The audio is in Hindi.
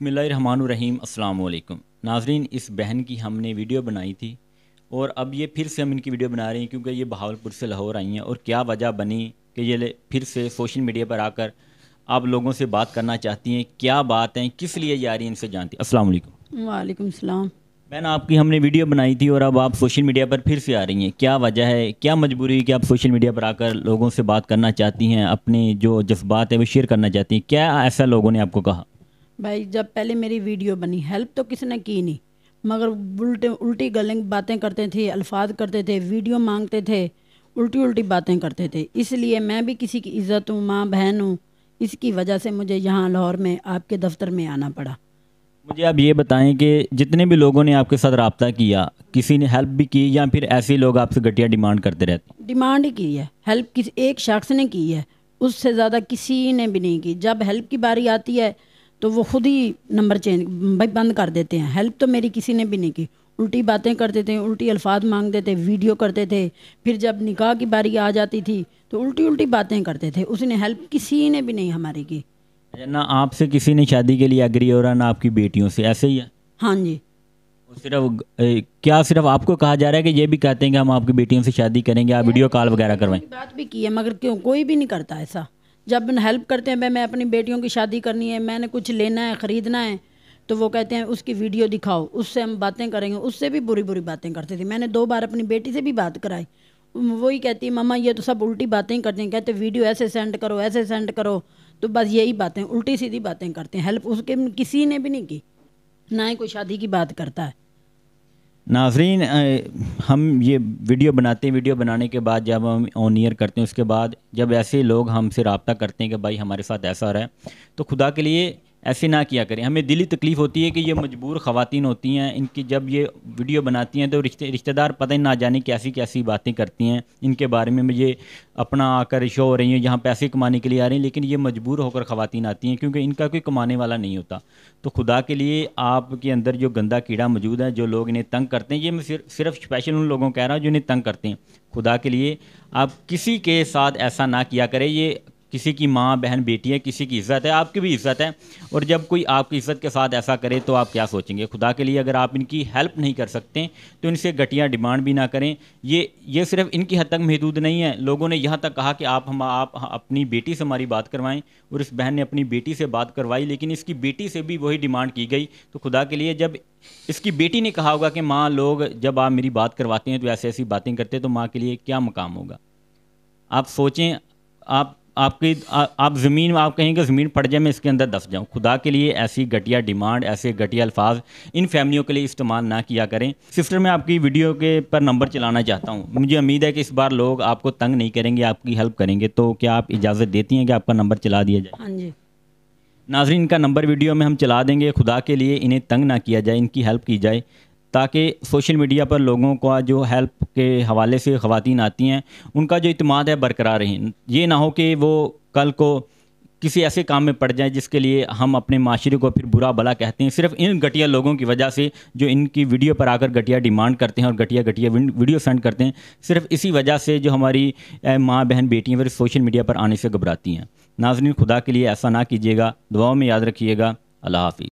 बसमीम अल्लाम नाजरीन इस बहन की हमने वीडियो बनाई थी और अब ये फिर से हम इनकी वीडियो बना रहे हैं क्योंकि ये बहावलपुर से लाहौर आई हैं और क्या वजह बनी कि ये फिर से सोशल मीडिया पर आकर आप लोगों से बात करना चाहती हैं क्या बात है किस लिए जा रही हैं इनसे जानती असल वालेकुम सलाम बहन आपकी हमने वीडियो बनाई थी और अब आप सोशल मीडिया पर फिर से आ रही हैं क्या वजह है क्या मजबूरी है कि आप सोशल मीडिया पर आकर लोगों से बात करना चाहती हैं अपने जो जज्बात है वो शेयर करना चाहती हैं क्या ऐसा लोगों ने आपको कहा भाई जब पहले मेरी वीडियो बनी हेल्प तो किसी ने की नहीं मगर उल्टे उल्टी गलें बातें करते थे अल्फाज करते थे वीडियो मांगते थे उल्टी उल्टी बातें करते थे इसलिए मैं भी किसी की इज़्ज़त हूँ माँ बहन हूँ इसकी वजह से मुझे यहाँ लाहौर में आपके दफ्तर में आना पड़ा मुझे आप ये बताएं कि जितने भी लोगों ने आपके साथ रबता किया किसी ने हेल्प भी की या फिर ऐसे लोग आपसे घटिया डिमांड करते रहते डिमांड ही की है हेल्प किसी एक शख्स ने की है उससे ज़्यादा किसी ने भी नहीं की जब हेल्प की बारी आती है तो वो खुद ही नंबर चेंज भाई बंद कर देते हैं हेल्प तो मेरी किसी ने भी नहीं की उल्टी बातें करते थे उल्टी अल्फाज मांगते थे वीडियो करते थे फिर जब निकाह की बारी आ जाती थी तो उल्टी उल्टी बातें करते थे उसने हेल्प किसी ने भी नहीं हमारी की अच्छा, ना आपसे किसी ने शादी के लिए एग्री हो रहा ना आपकी बेटियों से ऐसे ही है हाँ जी सिर्फ क्या सिर्फ आपको कहा जा रहा है कि ये भी कहते हैं कि हम आपकी बेटियों से शादी करेंगे आप वीडियो कॉल वगैरह तो करवाएं बात भी की है मगर क्यों कोई भी नहीं करता ऐसा जब हेल्प करते हैं भाई मैं अपनी बेटियों की शादी करनी है मैंने कुछ लेना है ख़रीदना है तो वो कहते हैं उसकी वीडियो दिखाओ उससे हम बातें करेंगे उससे भी बुरी बुरी बातें करते थे मैंने दो बार अपनी बेटी से भी बात कराई वही कहती मम्मा ये तो सब उल्टी बातें करते हैं कहते वीडियो ऐसे सेंड करो ऐसे सेंड करो तो बस यही बातें उल्टी सीधी बातें करते हैं हेल्प उसके किसी ने भी नहीं की ना ही कोई शादी की बात करता है नाजरीन हम ये वीडियो बनाते हैं वीडियो बनाने के बाद जब हम ऑन ईयर करते हैं उसके बाद जब ऐसे लोग हमसे रबता करते हैं कि भाई हमारे साथ ऐसा रहा है तो खुदा के लिए ऐसे ना किया करें हमें दिली तकलीफ़ होती है कि ये मजबूर ख़वान होती हैं इनकी जब ये वीडियो बनाती हैं तो रिश्ते रिश्तेदार पता ही ना जाने कैसी कैसी बातें करती हैं इनके बारे में मुझे अपना आकर शो हो रही हैं यहाँ पैसे कमाने के लिए आ रही हैं लेकिन ये मजबूर होकर ख़वान आती हैं क्योंकि इनका कोई कमाने वाला नहीं होता तो खुदा के लिए आपके अंदर जो गंदा कीड़ा मौजूद है जो लोग इन्हें तंग करते हैं ये मैं सिर्फ स्पेशल उन लोगों को कह रहा हूँ जो इन्हें तंग करते हैं खुदा के लिए आप किसी के साथ ऐसा ना किया करें ये किसी की माँ बहन बेटी है किसी की इज़्ज़त है आपकी भी इज़्ज़त है और जब कोई आपकी इज़्ज़त के साथ ऐसा करे तो आप क्या सोचेंगे खुदा के लिए अगर आप इनकी हेल्प नहीं कर सकते तो इनसे घटिया डिमांड भी ना करें ये ये सिर्फ इनकी हद तक महदूद नहीं है लोगों ने यहाँ तक कहा कि आप हम आप अपनी बेटी से हमारी बात करवाएं और इस बहन ने अपनी बेटी से बात करवाई लेकिन इसकी बेटी से भी वही डिमांड की गई तो खुदा के लिए जब इसकी बेटी ने कहा होगा कि माँ लोग जब आप मेरी बात करवाते हैं तो ऐसी ऐसी बातें करते हैं तो माँ के लिए क्या मकाम होगा आप सोचें आप आपकी आप ज़मीन आप कहेंगे ज़मीन पड़ जाए मैं इसके अंदर दस जाऊँ खुदा के लिए ऐसी घटिया डिमांड ऐसे घटिया अल्फाज इन फैमिलियों के लिए इस्तेमाल ना किया करें सिस्टर मैं आपकी वीडियो के पर नंबर चलाना चाहता हूँ मुझे उम्मीद है कि इस बार लोग आपको तंग नहीं करेंगे आपकी हेल्प करेंगे तो क्या आप इजाज़त देती हैं कि आपका नंबर चला दिया जाए हाँ जी नाजरीन का नंबर वीडियो में हम चला देंगे खुदा के लिए इन्हें तंग ना किया जाए इनकी हेल्प की जाए ताकि सोशल मीडिया पर लोगों का जो हेल्प के हवाले से ख़वान आती हैं उनका जो इतमाद है बरकरार रही ये ना हो कि वो कल को किसी ऐसे काम में पड़ जाए जिसके लिए हम अपने माशरे को फिर बुरा भला कहते हैं सिर्फ इन घटिया लोगों की वजह से जो इनकी वीडियो पर आकर घटिया डिमांड करते हैं और घटिया घटिया वीडियो सेंड करते हैं सिर्फ इसी वजह से जो हमारी माँ बहन बेटियाँ फिर सोशल मीडिया पर आने से घबराती हैं नाजनीन खुदा के लिए ऐसा ना कीजिएगा दुआओं में याद रखिएगा अल्लाह हाफि